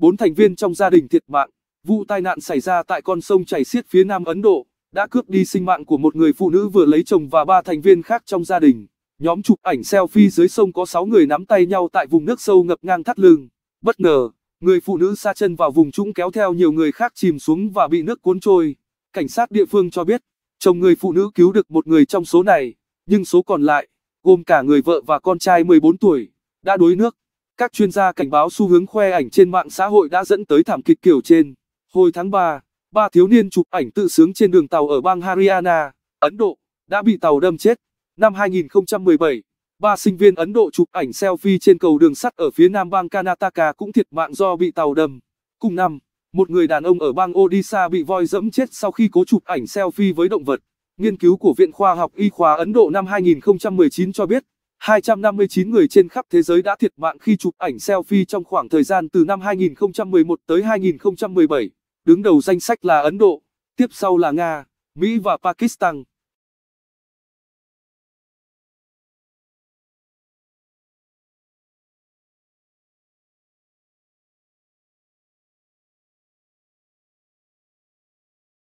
bốn thành viên trong gia đình thiệt mạng. Vụ tai nạn xảy ra tại con sông chảy xiết phía Nam Ấn Độ, đã cướp đi sinh mạng của một người phụ nữ vừa lấy chồng và ba thành viên khác trong gia đình. Nhóm chụp ảnh selfie dưới sông có 6 người nắm tay nhau tại vùng nước sâu ngập ngang thắt lưng. Bất ngờ, người phụ nữ xa chân vào vùng trũng kéo theo nhiều người khác chìm xuống và bị nước cuốn trôi. Cảnh sát địa phương cho biết, chồng người phụ nữ cứu được một người trong số này, nhưng số còn lại, gồm cả người vợ và con trai 14 tuổi, đã đuối nước. Các chuyên gia cảnh báo xu hướng khoe ảnh trên mạng xã hội đã dẫn tới thảm kịch kiểu trên. Hồi tháng 3, ba thiếu niên chụp ảnh tự sướng trên đường tàu ở bang Haryana, Ấn Độ, đã bị tàu đâm chết. Năm 2017, ba sinh viên Ấn Độ chụp ảnh selfie trên cầu đường sắt ở phía nam bang Karnataka cũng thiệt mạng do bị tàu đâm. Cùng năm, một người đàn ông ở bang Odisha bị voi dẫm chết sau khi cố chụp ảnh selfie với động vật. Nghiên cứu của Viện Khoa học Y khoa Ấn Độ năm 2019 cho biết, 259 người trên khắp thế giới đã thiệt mạng khi chụp ảnh selfie trong khoảng thời gian từ năm 2011 tới 2017. Đứng đầu danh sách là Ấn Độ, tiếp sau là Nga, Mỹ và Pakistan.